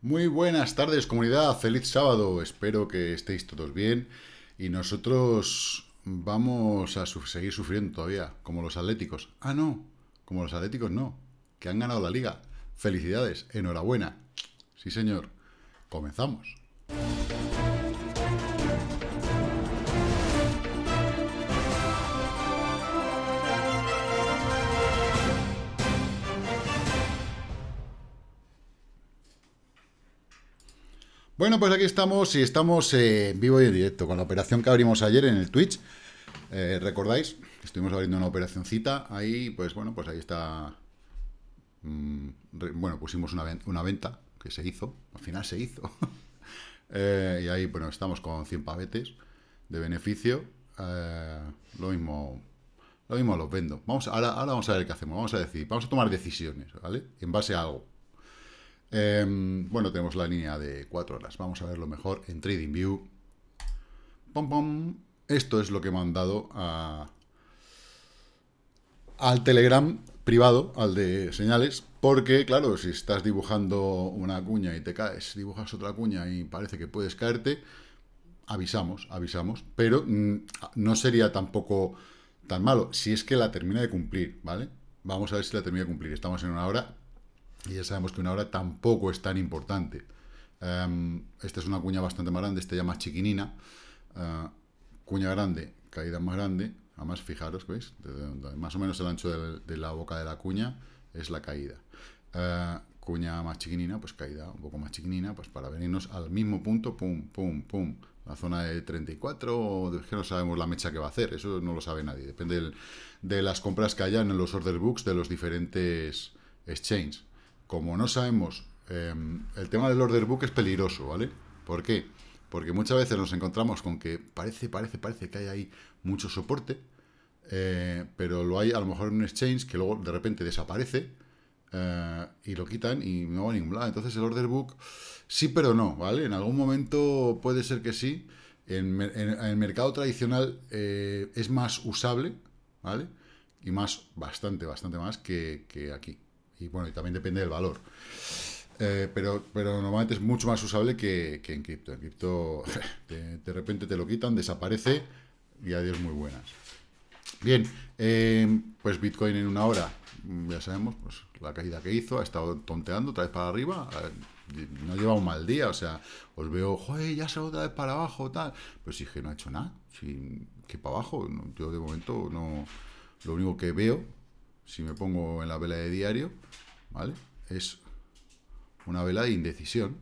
Muy buenas tardes comunidad, feliz sábado, espero que estéis todos bien y nosotros vamos a seguir sufriendo todavía, como los Atléticos. Ah, no, como los Atléticos no, que han ganado la liga. Felicidades, enhorabuena. Sí señor, comenzamos. Bueno, pues aquí estamos y estamos eh, en vivo y en directo con la operación que abrimos ayer en el Twitch. Eh, ¿Recordáis? Estuvimos abriendo una operacioncita. Ahí, pues bueno, pues ahí está. Mm, bueno, pusimos una, una, venta que se hizo. Al final se hizo. Eh, y ahí, bueno, estamos con 100 pavetes de beneficio. lo mismo. Lo mismo los vendo. Vamos, ahora, ahora vamos a ver qué hacemos. Vamos a decir, vamos a tomar decisiones, ¿vale? En base a algo. Em, bueno, tenemos la línea de 4 horas. Vamos a verlo mejor en TradingView. Pom, pom. Esto es lo que he mandado al Telegram privado, al de señales, porque, claro, si estás dibujando una cuña y te caes, dibujas otra cuña y parece que puedes caerte, avisamos, avisamos, pero mm, no sería tampoco tan malo, si es que la termina de cumplir, ¿vale? Vamos a ver si la termina de cumplir. Estamos en una hora, y ya sabemos que una hora tampoco es tan importante. Em, esta es una cuña bastante más grande, esta ya más chiquinina. Eh, cuña grande, caída más grande. Además, fijaros, ¿veis? más o menos el ancho de, la boca de la cuña es la caída. Eh, cuña más chiquinina, pues caída un poco más chiquinina, pues para venirnos al mismo punto, pum, pum, pum. La zona de 34, es que no sabemos la mecha que va a hacer, eso no lo sabe nadie. Depende de las compras que hayan en los order books de los diferentes exchanges como no sabemos, em, el tema del order book es peligroso, ¿vale? ¿Por qué? Porque muchas veces nos encontramos con que parece, parece, parece que hay ahí mucho soporte, eh, pero lo hay a lo mejor en un exchange que luego de repente desaparece eh, y lo quitan y no va a ningún lado. Entonces el order book sí, pero no, ¿vale? En algún momento puede ser que sí. En, el mercado tradicional eh, es más usable, ¿vale? Y más, bastante, bastante más que aquí. Y bueno, y también depende del valor. Eh, pero, pero normalmente es mucho más usable que, en cripto. En cripto de, repente te lo quitan, desaparece y adiós muy buenas. Bien, em, pues Bitcoin en una hora, mm, ya sabemos, pues la caída que hizo, ha estado tonteando otra vez para arriba, no lleva un mal día, o sea, os veo, joder, ya se otra vez para abajo, tal. Pero si que no ha hecho nada, que para abajo, yo de momento no, lo único que veo si me pongo en la vela de diario, ¿vale? Es una vela de indecisión.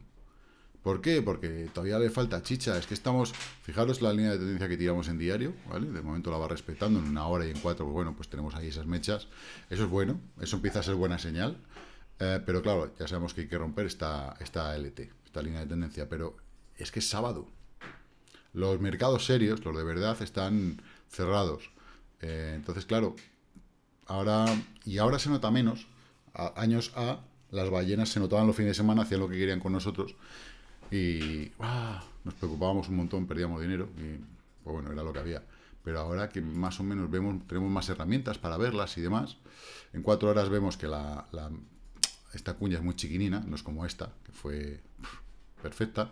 ¿Por qué? Porque todavía le falta chicha. Es que estamos, fijaros la línea de tendencia que tiramos en diario, ¿vale? De momento la va respetando en una hora y en cuatro, pues bueno, pues tenemos ahí esas mechas. Eso es bueno, eso empieza a ser buena señal. Eh, pero claro, ya sabemos que hay que romper esta, esta LT, esta línea de tendencia, pero es que es sábado. Los mercados serios, los de verdad, están cerrados. Eh, entonces, claro, Ahora, y ahora se nota menos. años A, las ballenas se notaban los fines de semana, hacían lo que querían con nosotros. Y ¡ah! nos preocupábamos un montón, perdíamos dinero. Y pues bueno, era lo que había. Pero ahora que más o menos vemos, tenemos más herramientas para verlas y demás, en cuatro horas vemos que la, esta cuña es muy chiquinina, no es como esta, que fue perfecta.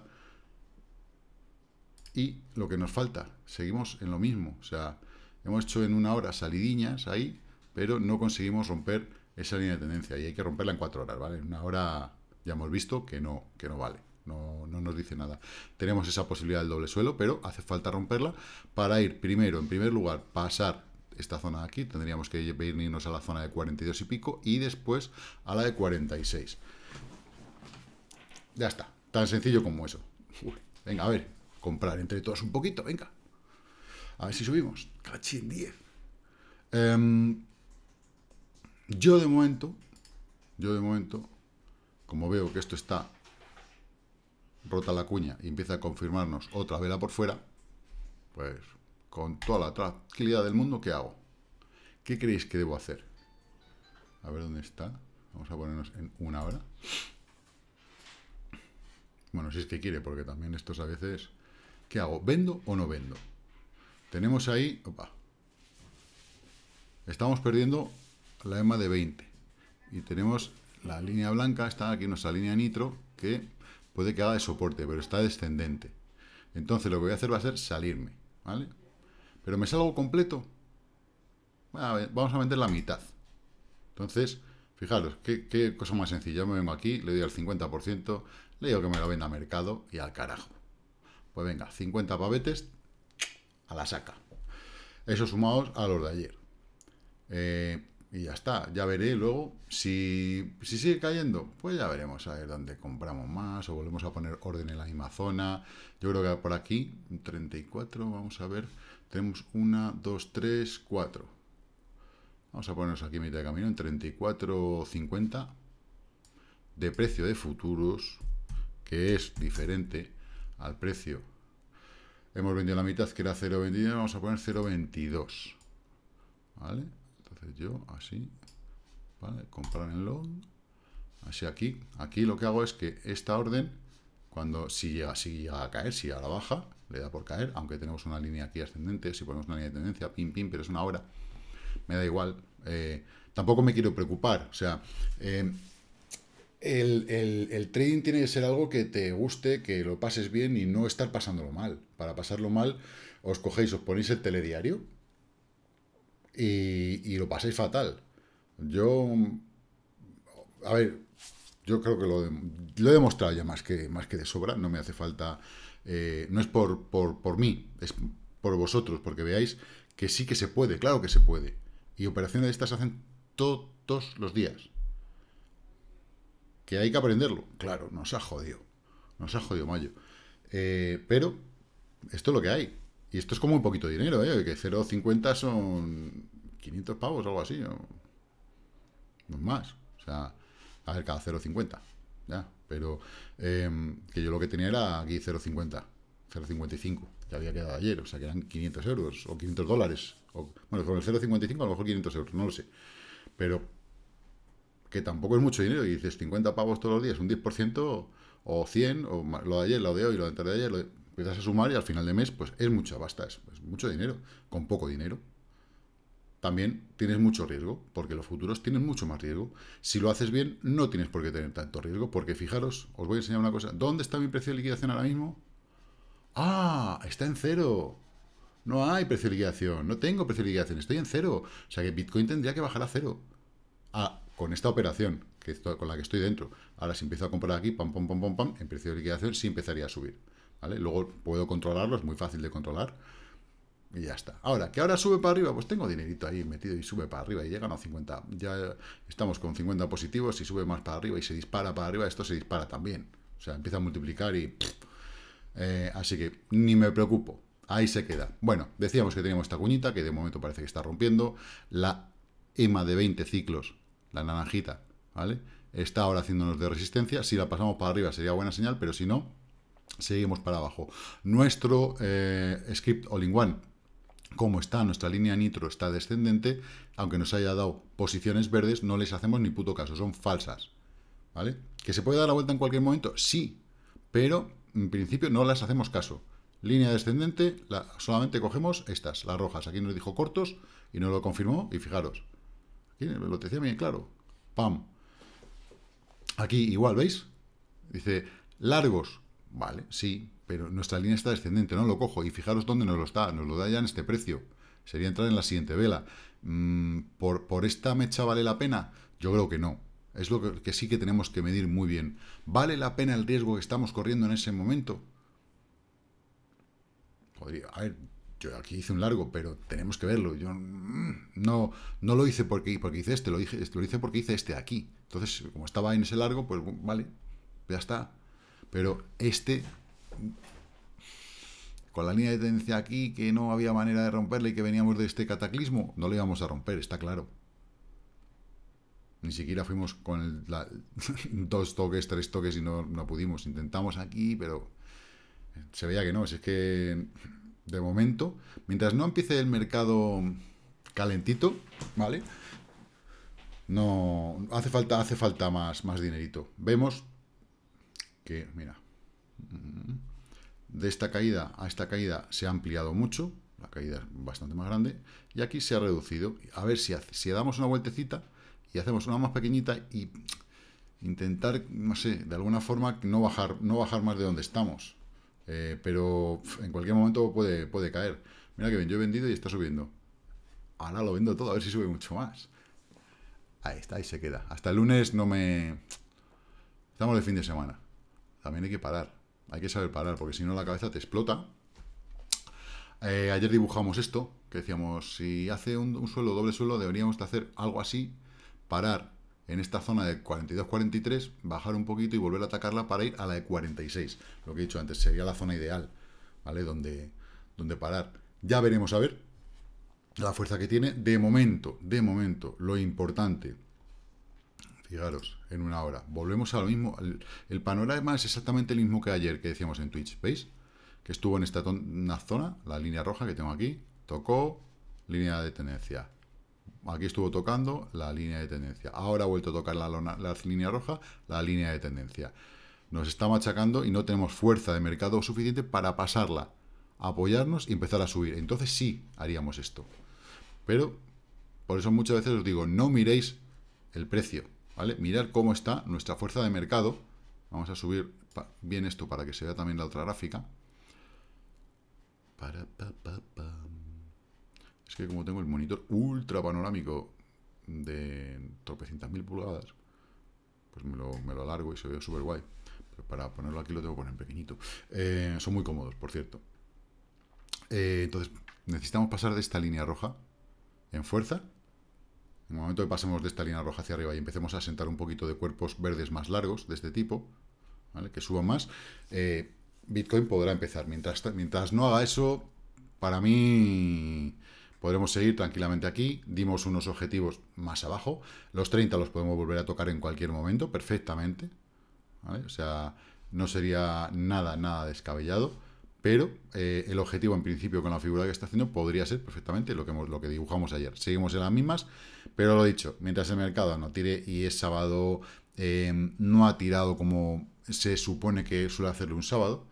Y lo que nos falta, seguimos en lo mismo. O sea, hemos hecho en una hora salidiñas ahí, pero no conseguimos romper esa línea de tendencia y hay que romperla en cuatro horas, ¿vale? una hora ya hemos visto que no, que no vale. No, no, nos dice nada. Tenemos esa posibilidad del doble suelo, pero hace falta romperla para ir primero, en primer lugar, pasar esta zona de aquí, tendríamos que irnos a la zona de 42 y pico y después a la de 46. Ya está, tan sencillo como eso. venga, a ver, comprar entre todos un poquito, venga. A ver si subimos. Cachín 10. Eh... Em, yo de momento, yo de momento, como veo que esto está rota la cuña y empieza a confirmarnos otra vela por fuera, pues con toda la tranquilidad del mundo, ¿qué hago? ¿Qué creéis que debo hacer? A ver dónde está. Vamos a ponernos en una hora. Bueno, si es que quiere, porque también esto a veces... ¿Qué hago? ¿Vendo o no vendo? Tenemos ahí... Opa. Estamos perdiendo la EMA de 20. Y tenemos la línea blanca, está aquí nuestra línea nitro, que puede quedar de soporte, pero está descendente. Entonces lo que voy a hacer va a ser salirme, ¿vale? Pero me salgo completo. vamos a vender la mitad. Entonces, fijaros, ¿qué, cosa más sencilla. me vengo aquí, le doy al 50%, le digo que me lo venda a mercado y al carajo. Pues venga, 50 pavetes a la saca. Eso sumados a los de ayer. Eh, y ya está. Ya veré luego si, sigue cayendo, pues ya veremos a ver dónde compramos más o volvemos a poner orden en la misma zona. Yo creo que por aquí, 34, vamos a ver, tenemos 1, 2, 3, 4. Vamos a ponernos aquí en mitad de camino en 34.50 de precio de futuros, que es diferente al precio. Hemos vendido la mitad, que era 0.21 vamos a poner 0.22. ¿Vale? yo así, ¿vale? Comprar en Así aquí, aquí lo que hago es que esta orden, cuando si llega, si a caer, si a la baja, le da por caer, aunque tenemos una línea aquí ascendente, si ponemos una línea de tendencia, pim, pim, pero es una hora, me da igual. Eh, tampoco me quiero preocupar, o sea, em, el, el, trading tiene que ser algo que te guste, que lo pases bien y no estar pasándolo mal. Para pasarlo mal, os cogéis, os ponéis el telediario, y, lo paséis fatal. Yo, a ver, yo creo que lo, lo, he demostrado ya más que, más que de sobra, no me hace falta, eh, no es por, por, mí, es por vosotros, porque veáis que sí que se puede, claro que se puede. Y operaciones de estas se hacen todos los días. Que hay que aprenderlo, claro, nos ha jodido, nos ha jodido Mayo. Eh, pero esto es lo que hay, y esto es como un poquito dinero, ¿eh? Que 0,50 son 500 pavos, o algo así. No No más. O sea, a ver, cada 0,50. Ya, pero em, que yo lo que tenía era aquí 0,50, 0,55, que había quedado ayer, o sea que eran 500 euros o 500 dólares. bueno, con el 0,55 a lo mejor 500 euros, no lo sé. Pero que tampoco es mucho dinero, y dices 50 pavos todos los días, un 10%, o 100, o lo de ayer, lo de hoy, lo de antes de ayer, lo empiezas a sumar y al final de mes, pues es mucha basta, es, mucho dinero, con poco dinero. También tienes mucho riesgo, porque los futuros tienen mucho más riesgo. Si lo haces bien, no tienes por qué tener tanto riesgo, porque fijaros, os voy a enseñar una cosa. ¿Dónde está mi precio de liquidación ahora mismo? ¡Ah! Está en cero. No hay precio de liquidación, no tengo precio de liquidación, estoy en cero. O sea que Bitcoin tendría que bajar a cero. Ah, con esta operación que con la que estoy dentro. Ahora si empiezo a comprar aquí, pam, pam, pam, pam, pam, en precio de liquidación sí empezaría a subir. Luego puedo controlarlo, es muy fácil de controlar. Y ya está. Ahora, que ahora sube para arriba, pues tengo dinerito ahí metido y sube para arriba y llegan a 50. Ya estamos con 50 positivos y sube más para arriba y se dispara para arriba, esto se dispara también. O sea, empieza a multiplicar y... Eh, así que ni me preocupo. Ahí se queda. Bueno, decíamos que teníamos esta cuñita, que de momento parece que está rompiendo. La EMA de 20 ciclos, la naranjita, ¿vale? Está ahora haciéndonos de resistencia. Si la pasamos para arriba sería buena señal, pero si no, seguimos para abajo. Nuestro eh, script all-in-one, como está nuestra línea nitro, está descendente, aunque nos haya dado posiciones verdes, no les hacemos ni puto caso, son falsas. ¿Vale? ¿Que se puede dar la vuelta en cualquier momento? Sí, pero en principio no las hacemos caso. Línea descendente, solamente cogemos estas, las rojas. Aquí nos dijo cortos y no lo confirmó. Y fijaros, aquí lo decía bien claro. Pam. Aquí igual, ¿veis? Dice largos, Vale, sí, pero nuestra línea está descendente, no lo cojo. Y fijaros dónde nos lo está, nos lo da ya en este precio. Sería entrar en la siguiente vela. Mm, ¿por, esta mecha vale la pena? Yo creo que no. Es lo que, sí que tenemos que medir muy bien. ¿Vale la pena el riesgo que estamos corriendo en ese momento? Podría, a ver, yo aquí hice un largo, pero tenemos que verlo. Yo mm, no, no lo hice porque, porque hice este, lo, hice, lo hice porque hice este aquí. Entonces, como estaba en ese largo, pues vale, ya está. Pero este, con la línea de tendencia aquí, que no había manera de romperle y que veníamos de este cataclismo, no lo íbamos a romper, está claro. Ni siquiera fuimos con dos toques, tres toques y no, no pudimos. Intentamos aquí, pero se veía que no. es que, de momento, mientras no empiece el mercado calentito, ¿vale? No, hace falta, hace falta más, más dinerito. Vemos que, mira, mm, de esta caída a esta caída se ha ampliado mucho, la caída es bastante más grande, y aquí se ha reducido. A ver si, damos una vueltecita y hacemos una más pequeñita y intentar, no sé, de alguna forma no bajar, no bajar más de donde estamos. Eh, pero en cualquier momento puede, puede caer. Mira que bien, yo he vendido y está subiendo. Ahora lo vendo todo, a ver si sube mucho más. Ahí está, ahí se queda. Hasta el lunes no me... Estamos de fin de semana. También hay que parar. Hay que saber parar, porque si no la cabeza te explota. Eh, ayer dibujamos esto, que decíamos, si hace un, suelo, doble suelo, deberíamos de hacer algo así, parar en esta zona de 42-43, bajar un poquito y volver a atacarla para ir a la de 46. Lo que he dicho antes, sería la zona ideal, ¿vale? Donde, donde parar. Ya veremos a ver la fuerza que tiene. De momento, de momento, lo importante, fijaros, en una hora. Volvemos a lo mismo. El, panorama es exactamente el mismo que ayer que decíamos en Twitch. ¿Veis? Que estuvo en esta zona, la línea roja que tengo aquí, tocó línea de tendencia. Aquí estuvo tocando la línea de tendencia. Ahora ha vuelto a tocar la, la línea roja, la línea de tendencia. Nos está machacando y no tenemos fuerza de mercado suficiente para pasarla, apoyarnos y empezar a subir. Entonces sí haríamos esto. Pero por eso muchas veces os digo, no miréis el precio. ¿vale? Mirar cómo está nuestra fuerza de mercado. Vamos a subir bien esto para que se vea también la otra gráfica. Es que como tengo el monitor ultra panorámico de tropecientas mil pulgadas, pues me lo, me alargo y se ve súper guay. Pero para ponerlo aquí lo tengo que poner pequeñito. Eh, son muy cómodos, por cierto. Eh, entonces, necesitamos pasar de esta línea roja en fuerza momento que pasemos de esta línea roja hacia arriba y empecemos a sentar un poquito de cuerpos verdes más largos de este tipo, que suban más, eh, Bitcoin podrá empezar. Mientras, mientras no haga eso, para mí podremos seguir tranquilamente aquí. Dimos unos objetivos más abajo. Los 30 los podemos volver a tocar en cualquier momento, perfectamente. O sea, no sería nada, nada descabellado. Pero eh, el objetivo, en principio, con la figura que está haciendo, podría ser perfectamente lo que, lo que dibujamos ayer. Seguimos en las mismas. Pero lo he dicho, mientras el mercado no tire y es sábado, eh, no ha tirado como se supone que suele hacerle un sábado,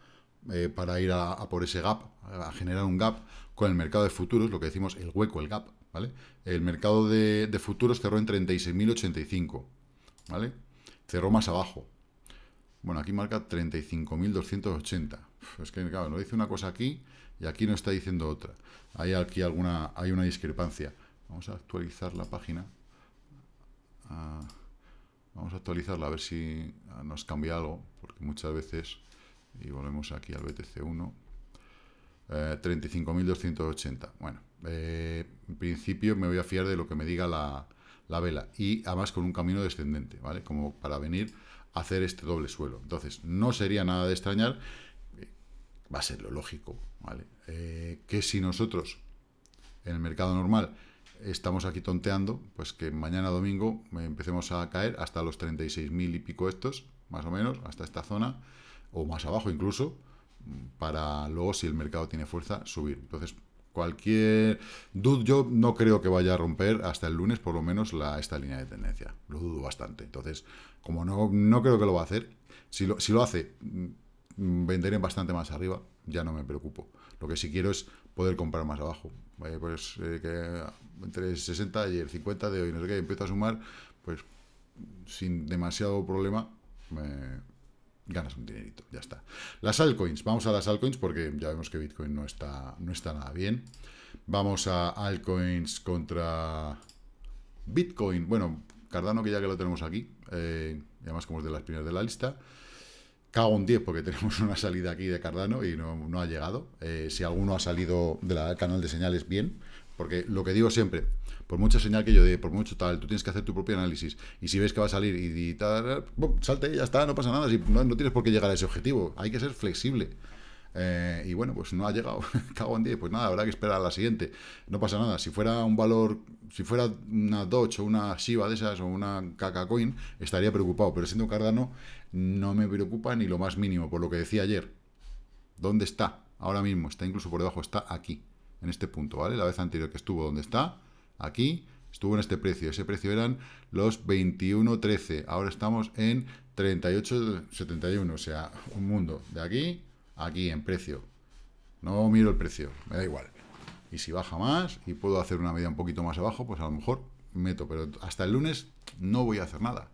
eh, para ir a, por ese gap, a generar un gap con el mercado de futuros, lo que decimos el hueco, el gap, ¿vale? El mercado de, futuros cerró en 36.085, ¿vale? Cerró más abajo. Bueno, aquí marca 35.280. Es que, claro, no dice una cosa aquí y aquí no está diciendo otra. Hay aquí alguna, hay una discrepancia. Vamos a actualizar la página. Ah, vamos a actualizarla a ver si ah, nos cambia algo, porque muchas veces, y volvemos aquí al BTC1, 35.280. Eh, bueno, eh, en principio me voy a fiar de lo que me diga la, vela, y además con un camino descendente, ¿vale? Como para venir a hacer este doble suelo. Entonces, no sería nada de extrañar eh, va a ser lo lógico, ¿vale? que si nosotros, en el mercado normal, estamos aquí tonteando, pues que mañana domingo empecemos a caer hasta los 36.000 y pico estos, más o menos, hasta esta zona, o más abajo incluso, para luego, si el mercado tiene fuerza, subir. Entonces, cualquier... Yo no creo que vaya a romper hasta el lunes, por lo menos, la, esta línea de tendencia. Lo dudo bastante. Entonces, como no, no creo que lo va a hacer, si lo, si lo hace, mm, venderé bastante más arriba, ya no me preocupo. Lo que sí quiero es poder comprar más abajo, eh, pues eh, entre el 60 y el 50 de hoy, no sé qué, empiezo a sumar, pues sin demasiado problema ganas un dinerito, ya está. Las altcoins, vamos a las altcoins porque ya vemos que Bitcoin no está, no está nada bien. Vamos a altcoins contra Bitcoin, bueno, Cardano que ya que lo tenemos aquí, eh, además como es de las primeras de la lista. Cago en 10 porque tenemos una salida aquí de Cardano y no, ha llegado. Eh, si alguno ha salido del canal de señales, bien. Porque lo que digo siempre, por mucha señal que yo dé, por mucho tal, tú tienes que hacer tu propio análisis. Y si ves que va a salir y, tal, salte y ya está, no pasa nada. Si no, tienes por qué llegar a ese objetivo. Hay que ser flexible. Eh, y bueno, pues no ha llegado. Cago en 10. Pues nada, habrá que esperar a la siguiente. No pasa nada. Si fuera un valor, si fuera una Dodge o una Shiba de esas o una caca coin estaría preocupado. Pero siendo Cardano, no me preocupa ni lo más mínimo, por lo que decía ayer. ¿Dónde está? Ahora mismo está incluso por debajo, está aquí, en este punto, ¿vale? La vez anterior que estuvo ¿dónde está, aquí, estuvo en este precio. Ese precio eran los 21.13, ahora estamos en 38.71, o sea, un mundo de aquí aquí en precio. No miro el precio, me da igual. Y si baja más y puedo hacer una media un poquito más abajo, pues a lo mejor meto, pero hasta el lunes no voy a hacer nada.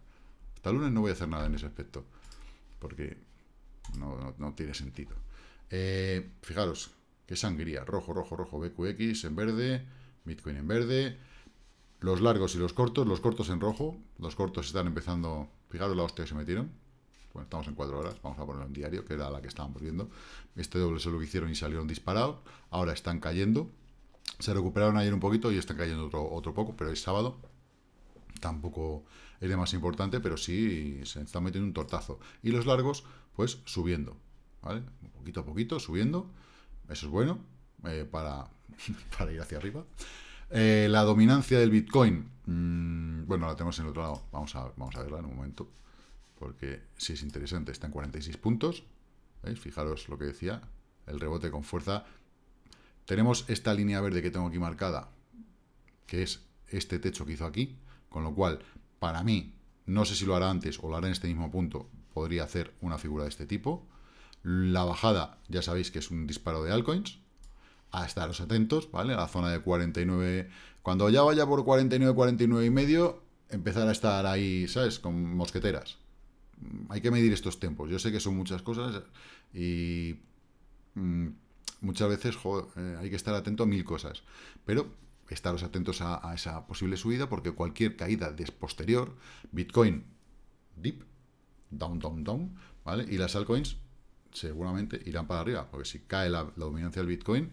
Hasta lunes no voy a hacer nada en ese aspecto, porque no, tiene sentido. Eh, fijaros, qué sangría. Rojo, rojo, rojo, BQX en verde, Bitcoin en verde, los largos y los cortos, los cortos en rojo, los cortos están empezando, fijaros la hostia que se metieron, bueno, estamos en cuatro horas, vamos a ponerlo en diario, que era la que estábamos viendo, este doble se lo hicieron y salieron disparados, ahora están cayendo, se recuperaron ayer un poquito y están cayendo otro, otro poco, pero es sábado, tampoco es más importante, pero sí se está metiendo un tortazo. Y los largos, pues subiendo, ¿vale? Poquito a poquito, subiendo. Eso es bueno eh, para, ir hacia arriba. Eh, la dominancia del Bitcoin, mm, bueno, la tenemos en el otro lado. Vamos a, vamos a verla en un momento, porque sí es interesante. Está en 46 puntos. ¿veis? Fijaros lo que decía, el rebote con fuerza. Tenemos esta línea verde que tengo aquí marcada, que es este techo que hizo aquí, con lo cual para mí, no sé si lo hará antes o lo hará en este mismo punto, podría hacer una figura de este tipo. La bajada, ya sabéis que es un disparo de altcoins. A estaros atentos, ¿vale? A la zona de 49... Cuando ya vaya por 49, 49 y medio, empezar a estar ahí, ¿sabes? Con mosqueteras. Hay que medir estos tiempos. Yo sé que son muchas cosas y... Mm, muchas veces eh, hay que estar atento a mil cosas. Pero estaros atentos a, esa posible subida porque cualquier caída de posterior, Bitcoin, dip, down, down, down, ¿vale? Y las altcoins seguramente irán para arriba, porque si cae la, dominancia del Bitcoin,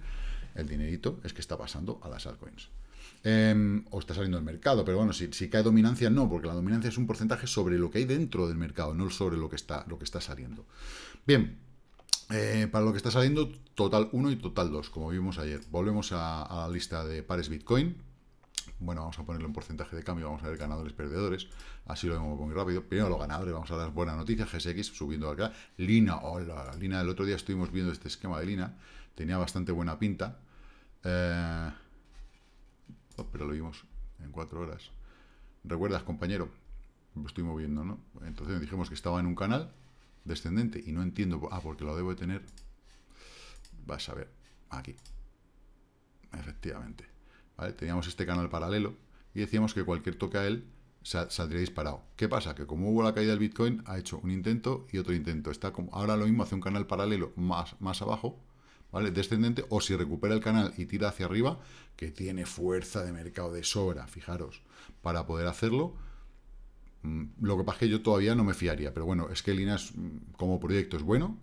el dinerito es que está pasando a las altcoins. Em, o está saliendo del mercado, pero bueno, si, si, cae dominancia, no, porque la dominancia es un porcentaje sobre lo que hay dentro del mercado, no sobre lo que está, lo que está saliendo. Bien, eh, para lo que está saliendo, total 1 y total 2, como vimos ayer. Volvemos a, la lista de pares Bitcoin. Bueno, vamos a ponerle un porcentaje de cambio, vamos a ver ganadores, perdedores. Así lo vemos muy rápido. Primero los ganadores, vamos a las buenas noticias. GSX subiendo acá. Lina, hola, Lina, el otro día estuvimos viendo este esquema de Lina. Tenía bastante buena pinta. Eh, oh, pero lo vimos en 4 horas. ¿Recuerdas, compañero? Lo estuvimos viendo, ¿no? Entonces dijimos que estaba en un canal descendente y no entiendo, ah, porque lo debo tener, vas a ver, aquí, efectivamente, Teníamos este canal paralelo y decíamos que cualquier toque a él saldría disparado. ¿Qué pasa? Que como hubo la caída del Bitcoin, ha hecho un intento y otro intento. Está como, ahora lo mismo hace un canal paralelo más, más abajo, ¿vale? Descendente, o si recupera el canal y tira hacia arriba, que tiene fuerza de mercado de sobra, fijaros, para poder hacerlo, Mm, lo que pasa es que yo todavía no me fiaría, pero bueno, es que Linas mm, como proyecto es bueno.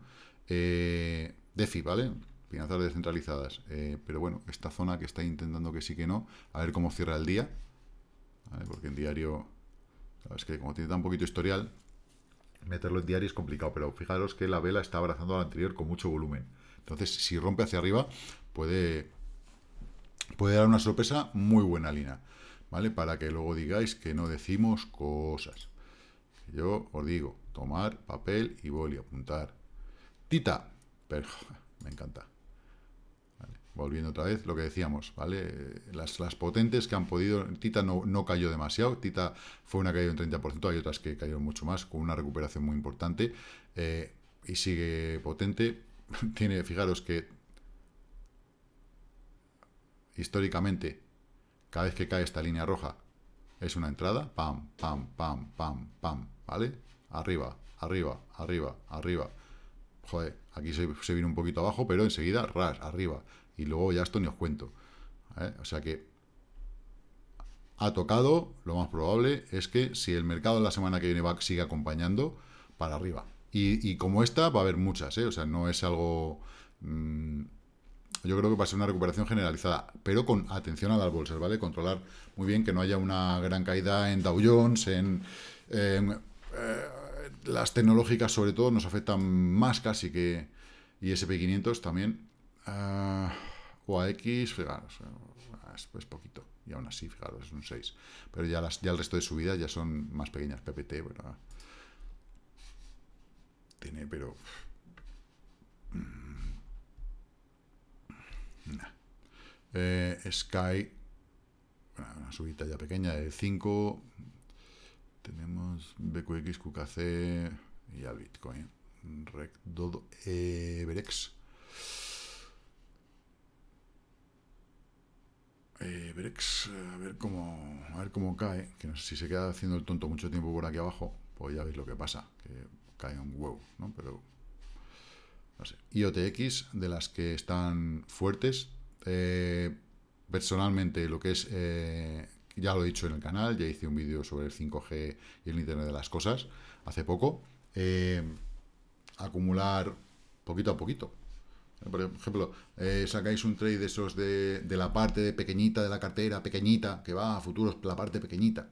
Eh, DeFi, ¿vale? Finanzas descentralizadas. Eh, pero bueno, esta zona que está intentando que sí que no, a ver cómo cierra el día. Porque en diario, sabes que como tiene tan poquito historial, meterlo en diario es complicado, pero fijaros que la vela está abrazando al la anterior con mucho volumen. Entonces, si rompe hacia arriba, puede, puede dar una sorpresa muy buena, Lina. ¿vale? Para que luego digáis que no decimos cosas. Yo os digo, tomar papel y boli, apuntar. Tita, pero me encanta. Vale, volviendo otra vez, lo que decíamos, ¿vale? Las, potentes que han podido, Tita no, cayó demasiado, Tita fue una caída en 30%, hay otras que cayeron mucho más, con una recuperación muy importante, eh, y sigue potente. Tiene, fijaros que históricamente cada vez que cae esta línea roja es una entrada. Pam, pam, pam, pam, pam. ¿Vale? Arriba, arriba, arriba, arriba. Joder, aquí se, viene un poquito abajo, pero enseguida, ras, arriba. Y luego ya esto ni os cuento. ¿eh? O sea que ha tocado, lo más probable es que si el mercado la semana que viene va, sigue acompañando, para arriba. Y, como esta, va a haber muchas, ¿eh? O sea, no es algo... Mm, yo creo que va a ser una recuperación generalizada, pero con atención a las bolsas, ¿vale? Controlar muy bien que no haya una gran caída en Dow Jones, en... Eh, las tecnológicas sobre todo nos afectan más casi que S&P 500 también. Ah, o a X, fijaros, es, poquito. Y aún así, fijaros, es un 6. Pero ya, las, ya el resto de subidas ya son más pequeñas. PPT, bueno... Tiene, pero Eh, Sky, una subida ya pequeña de 5. Tenemos BQX, QKC y al Bitcoin. Rec, Dodo, Berex, a ver cómo a ver cómo cae, que no sé si se queda haciendo el tonto mucho tiempo por aquí abajo, pues ya veis lo que pasa, que cae un huevo, ¿no? Pero IOTX, de las que están fuertes. Eh, personalmente, lo que es, eh, ya lo he dicho en el canal, ya hice un vídeo sobre el 5G y el Internet de las Cosas hace poco. Eh, acumular poquito a poquito. Por ejemplo, sacáis un trade de esos de, la parte pequeñita de la cartera, pequeñita, que va a futuros, la parte pequeñita.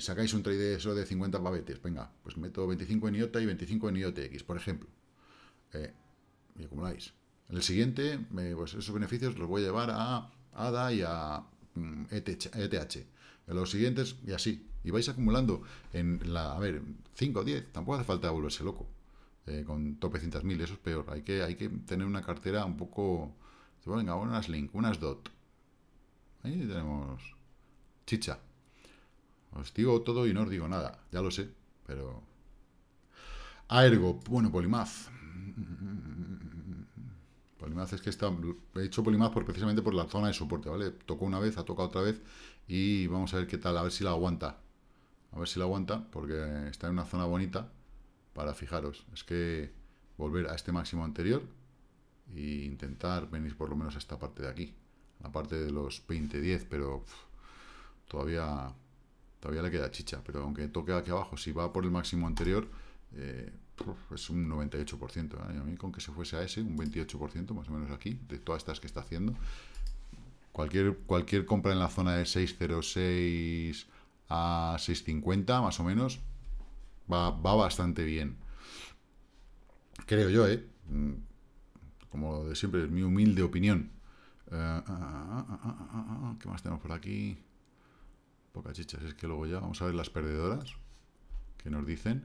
sacáis un trade de eso de 50 pavetes, venga, pues meto 25 en IOTA y 25 en IOTX, por ejemplo. Eh, y acumuláis. En el siguiente, pues esos beneficios los voy a llevar a ADA y a mm, ETH. En los siguientes, y así. Y vais acumulando en la, a ver, 5 o 10. Tampoco hace falta volverse loco. Eh, con con cientos mil, eso es peor. Hay que, hay que tener una cartera un poco. Venga, unas Link, unas DOT. Ahí tenemos. Chicha. Os digo todo y no os digo nada. Ya lo sé, pero. ergo bueno, Polimaz. Polimaz es que está, he hecho Polimaz por, precisamente por la zona de soporte, ¿vale? Tocó una vez, ha tocado otra vez y vamos a ver qué tal, a ver si la aguanta. A ver si la aguanta porque está en una zona bonita para fijaros. Es que volver a este máximo anterior e intentar venir por lo menos a esta parte de aquí. La parte de los 20-10, pero todavía, todavía le queda chicha. Pero aunque toque aquí abajo, si va por el máximo anterior... Eh, es un 98%. ¿eh? a mí con que se fuese a ese, un 28% más o menos aquí, de todas estas que está haciendo. Cualquier, cualquier compra en la zona de 606 a 650 más o menos va, bastante bien. Creo yo, ¿eh? Mm, como de siempre, es mi humilde opinión. Eh, ah, ah, ah, ¿Qué más tenemos por aquí? Pocas chichas, es que luego ya vamos a ver las perdedoras que nos dicen.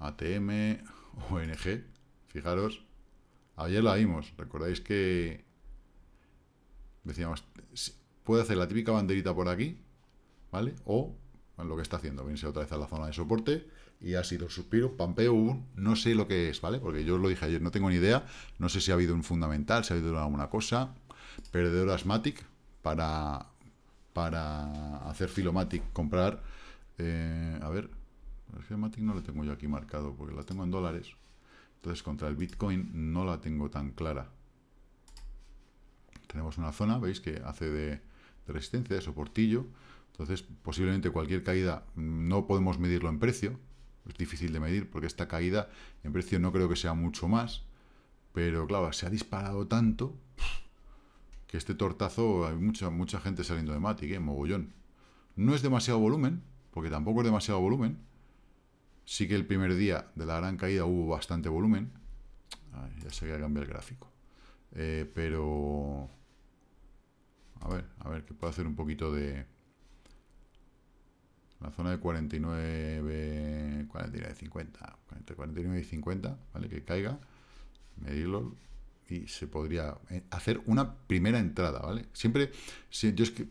ATM, ONG, fijaros. Ayer la vimos, recordáis que decíamos, puede hacer la típica banderita por aquí, ¿vale? O lo que está haciendo, viene otra vez a la zona de soporte y ha sido suspiro, pampeo, no sé lo que es, ¿vale? Porque yo os lo dije ayer, no tengo ni idea, no sé si ha habido un fundamental, si ha habido alguna cosa, perdedor asmatic para, para hacer filomatic, comprar, eh, a ver, el Matic no la tengo yo aquí marcado porque la tengo en dólares. Entonces contra el Bitcoin no la tengo tan clara. Tenemos una zona, veis, que hace de, resistencia, de soportillo. Entonces posiblemente cualquier caída mm, no podemos medirlo en precio. Es difícil de medir porque esta caída en precio no creo que sea mucho más. Pero claro, se ha disparado tanto que este tortazo hay mucha, mucha gente saliendo de Matic, ¿eh? mogollón. No es demasiado volumen, porque tampoco es demasiado volumen, Sí que el primer día de la gran caída hubo bastante volumen. ya se que cambiar el gráfico. Eh, pero... A ver, a ver, que puedo hacer un poquito de... La zona de 49... 49, 50. 49 y 50, ¿vale? Que caiga. Medirlo. Y se podría eh, hacer una primera entrada, ¿vale? Siempre...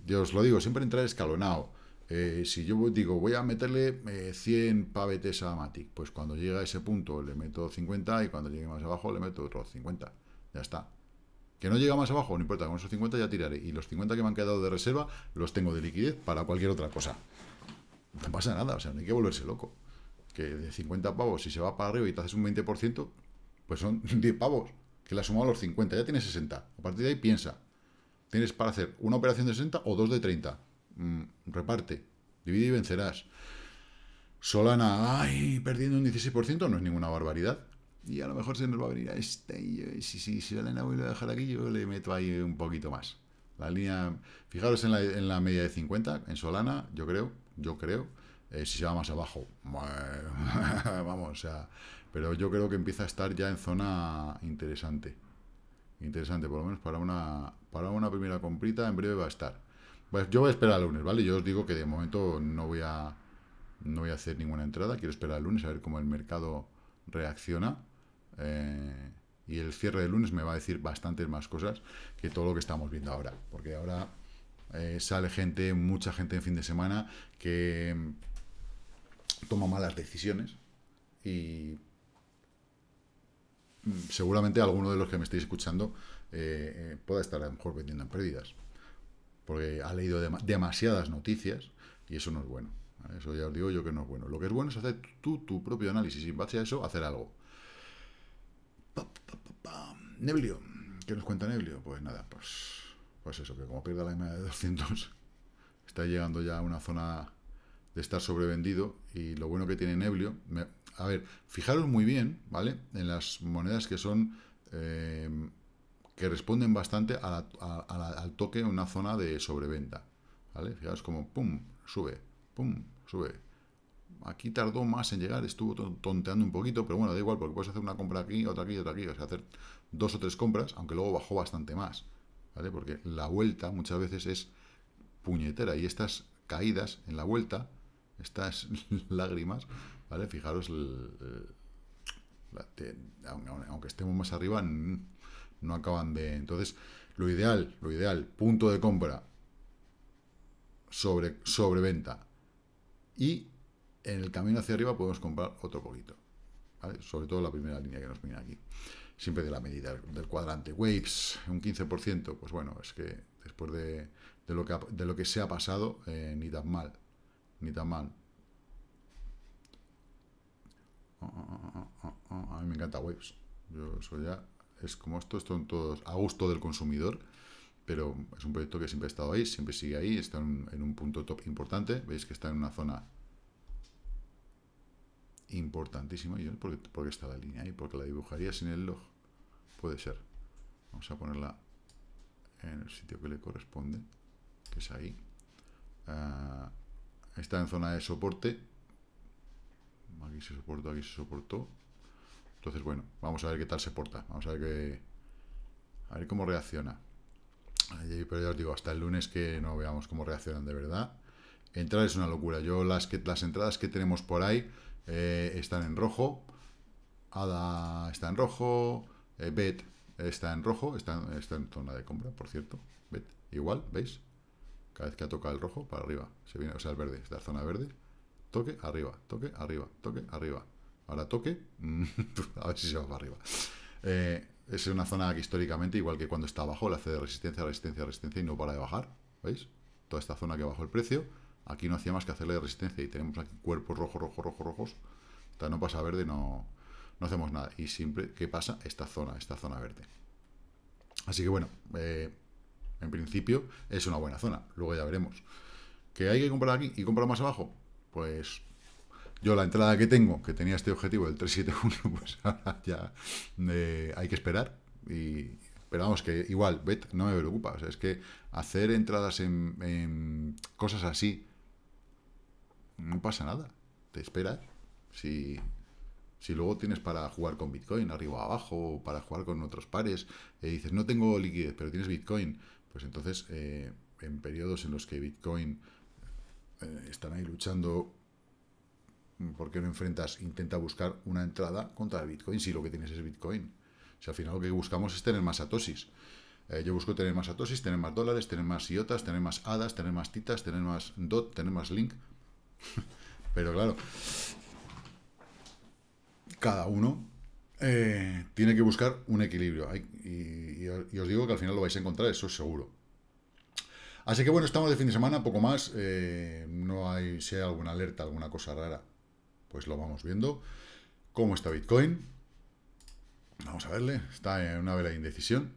yo os lo digo, siempre entrar escalonado eh, si yo digo, voy a meterle 100 eh, pavetes a Matic, pues cuando llega a ese punto le meto 50 y cuando llegue más abajo le meto otros 50. Ya está. Que no llega más abajo, no importa, con esos 50 ya tiraré. Y los 50 que me han quedado de reserva los tengo de liquidez para cualquier otra cosa. No pasa nada, o sea, no hay que volverse loco. Que de 50 pavos, si se va para arriba y te haces un 20%, pues son 10 pavos, que le has sumado los 50, ya tienes 60. A partir de ahí piensa, tienes para hacer una operación de 60 o dos de 30. Mm, reparte. Divide y vencerás. Solana, ay, perdiendo un 16%, no es ninguna barbaridad. Y a lo mejor se nos va a venir a este. Y, eh, si, si, Solana vuelve a dejar aquí, yo le meto ahí un poquito más. La línea, fijaros en la, en la media de 50, en Solana, yo creo, yo creo. Eh, si se va más abajo, vamos, o sea, pero yo creo que empieza a estar ya en zona interesante. Interesante, por lo menos para una, para una primera comprita en breve va a estar. Pues yo voy a esperar el lunes, ¿vale? Yo os digo que de momento no voy a no voy a hacer ninguna entrada. Quiero esperar al lunes a ver cómo el mercado reacciona. Eh, y el cierre del lunes me va a decir bastantes más cosas que todo lo que estamos viendo ahora. Porque ahora eh, sale gente, mucha gente en fin de semana que toma malas decisiones y mm, seguramente alguno de los que me estáis escuchando eh, pueda estar a lo mejor vendiendo en pérdidas porque ha leído demasiadas noticias y eso no es bueno. Eso ya os digo yo que no es bueno. Lo que es bueno es hacer tú tu propio análisis y en base a eso hacer algo. Neblio. ¿Qué nos cuenta Neblio? Pues nada, pues, pues eso, que como pierda la media de 200, está llegando ya a una zona de estar sobrevendido y lo bueno que tiene Neblio... a ver, fijaros muy bien, ¿vale? En las monedas que son... Eh, que responden bastante al toque en una zona de sobreventa. ¿Vale? Fijaos como, pum, sube, pum, sube. Aquí tardó más en llegar, estuvo tonteando un poquito, pero bueno, da igual, porque puedes hacer una compra aquí, otra aquí, otra aquí, o sea, hacer dos o tres compras, aunque luego bajó bastante más, ¿vale? Porque la vuelta muchas veces es puñetera y estas caídas en la vuelta, estas lágrimas, ¿vale? Fijaros, eh, aunque estemos más arriba, no acaban de... Entonces, lo ideal, lo ideal, punto de compra sobre, venta. Y en el camino hacia arriba podemos comprar otro poquito. Sobre todo la primera línea que nos viene aquí. Siempre de la medida del cuadrante. Waves, un 15%. Pues bueno, es que después de, lo, que, de lo que se ha pasado, eh, ni tan mal. Ni tan mal. Ah, ah, ah, a mí me encanta Waves. Yo soy ya es como esto, son todos a gusto del consumidor, pero es un proyecto que siempre ha estado ahí, siempre sigue ahí, está en, un punto top importante, veis que está en una zona importantísima, yo ¿por qué, está la línea ahí? Porque la dibujaría sin el log, puede ser. Vamos a ponerla en el sitio que le corresponde, que es ahí. Ah, está en zona de soporte, aquí se soportó, aquí se soportó, entonces, bueno, vamos a ver qué tal se porta. Vamos a ver qué. ver cómo reacciona. Pero ya os digo, hasta el lunes que no veamos cómo reaccionan de verdad. Entrar es una locura. Yo las, que, las entradas que tenemos por ahí eh, están en rojo. ADA está en rojo. Eh, BET está en rojo. Está, está, en zona de compra, por cierto. BET igual, ¿veis? Cada vez que ha tocado el rojo, para arriba. Se viene, o sea, el verde. Está zona verde. Toque, arriba. Toque, arriba. Toque, arriba ahora toque, mm, a ver si se va para arriba. Eh, es una zona que históricamente, igual que cuando está abajo, le hace de resistencia, resistencia, resistencia y no para de bajar, ¿veis? Toda esta zona que bajó el precio, aquí no hacía más que hacerle resistencia y tenemos aquí cuerpos rojos, rojos, rojos, rojos, no pasa verde, no, no hacemos nada. Y siempre, ¿qué pasa? Esta zona, esta zona verde. Así que bueno, eh, en principio es una buena zona, luego ya veremos. ¿Que hay que comprar aquí y comprar más abajo? Pues yo la entrada que tengo, que tenía este objetivo del 371, pues ahora ya eh, hay que esperar. Y, pero vamos, que igual, bet, no me preocupa. O sea, es que hacer entradas en, cosas así no pasa nada. Te esperas. Si, luego tienes para jugar con Bitcoin, arriba o abajo, o para jugar con otros pares, y dices, no tengo liquidez, pero tienes Bitcoin, pues entonces, eh, en periodos en los que Bitcoin eh, están ahí luchando Mm, ¿Por qué no enfrentas, intenta buscar una entrada contra el Bitcoin si lo que tienes es Bitcoin? Si al final lo que buscamos es tener más atosis, eh, yo busco tener más atosis tener más dólares, tener más iotas, tener más hadas, tener más titas, tener más dot, tener más link. Pero claro, cada uno eh, tiene que buscar un equilibrio. y, os digo que al final lo vais a encontrar, eso es seguro. Así que bueno, estamos de fin de semana, poco más. Eh, no hay, si hay alguna alerta, alguna cosa rara pues lo vamos viendo. ¿Cómo está Bitcoin? Vamos a verle. Está en una vela de indecisión.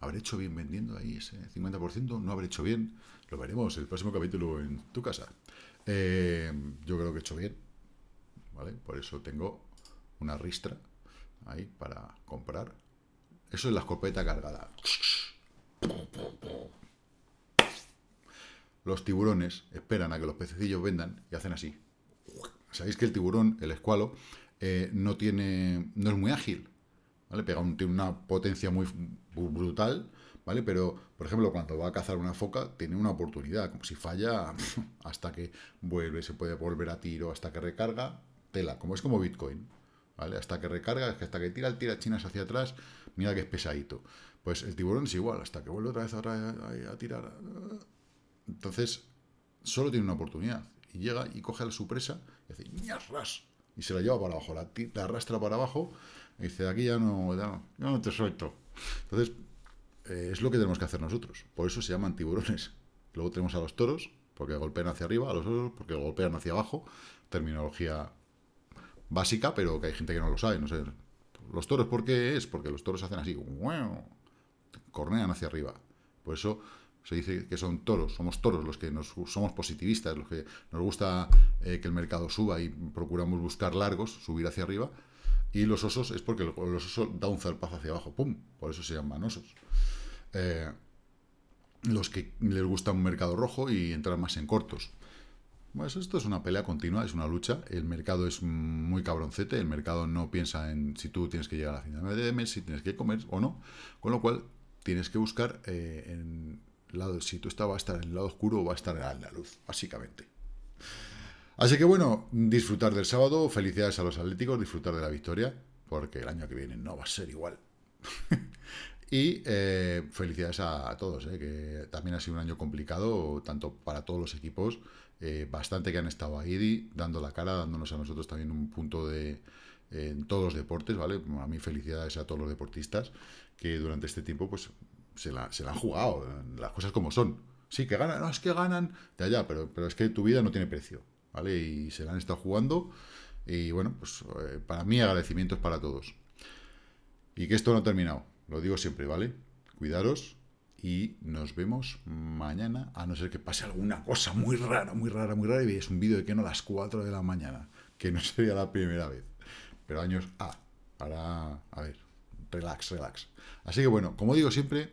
¿Habré hecho bien vendiendo ahí ese 50%? ¿No habré hecho bien? Lo veremos el próximo capítulo en tu casa. Eh, yo creo que he hecho bien. ¿Vale? Por eso tengo una ristra ahí para comprar. Eso es la escopeta cargada. Los tiburones esperan a que los pececillos vendan y hacen así. Sabéis que el tiburón, el escualo, eh, no tiene. no es muy ágil. ¿Vale? tiene una potencia muy brutal, ¿vale? Pero, por ejemplo, cuando va a cazar una foca, tiene una oportunidad. Como si falla, hasta que vuelve, se puede volver a tiro, hasta que recarga, tela. Como es como Bitcoin, ¿vale? Hasta que recarga, hasta que tira, tira chinas hacia atrás, mira que es pesadito. Pues el tiburón es igual, hasta que vuelve otra vez, a, tirar. Entonces, solo tiene una oportunidad. Y llega y coge a su presa y se la lleva para abajo, la, arrastra para abajo y dice, aquí ya no, te suelto. Entonces, eh, es lo que tenemos que hacer nosotros. Por eso se llaman tiburones. Luego tenemos a los toros, porque golpean hacia arriba, a los osos, porque golpean hacia abajo. Terminología básica, pero que hay gente que no lo sabe, no sé. Los toros, ¿por qué es? Porque los toros hacen así, cornean hacia arriba. Por eso se dice que son toros, somos toros los que somos positivistas, los que nos gusta eh, que el mercado suba y procuramos buscar largos, subir hacia arriba, y los osos es porque los osos da un zarpazo hacia abajo, ¡pum! Por eso se llaman osos. Eh, los que les gusta un mercado rojo y entrar más en cortos. Pues esto es una pelea continua, es una lucha. El mercado es muy cabroncete, el mercado no piensa en si tú tienes que llegar a la final de mes, si tienes que comer o no. Con lo cual, tienes que buscar eh, en lado, si tú estabas a estar en el lado oscuro va a estar en la luz, básicamente. Así que bueno, disfrutar del sábado, felicidades a los atléticos, disfrutar de la victoria, porque el año que viene no va a ser igual. y eh, felicidades a, todos, eh, que también ha sido un año complicado, tanto para todos los equipos, eh, bastante que han estado ahí dando la cara, dándonos a nosotros también un punto de en todos los deportes, ¿vale? A mí felicidades a todos los deportistas que durante este tiempo pues se la, han jugado, las cosas como son. Sí, que ganan, no, es que ganan, ya, ya, pero, pero es que tu vida no tiene precio, ¿vale? Y se la han estado jugando y bueno, pues eh, para mí agradecimientos para todos. Y que esto no ha terminado, lo digo siempre, ¿vale? Cuidaros y nos vemos mañana, a no ser que pase alguna cosa muy rara, muy rara, muy rara y veáis un vídeo de que no a las 4 de la mañana, que no sería la primera vez. Pero años A, ah, para, a ver, relax, relax. Así que bueno, como digo siempre,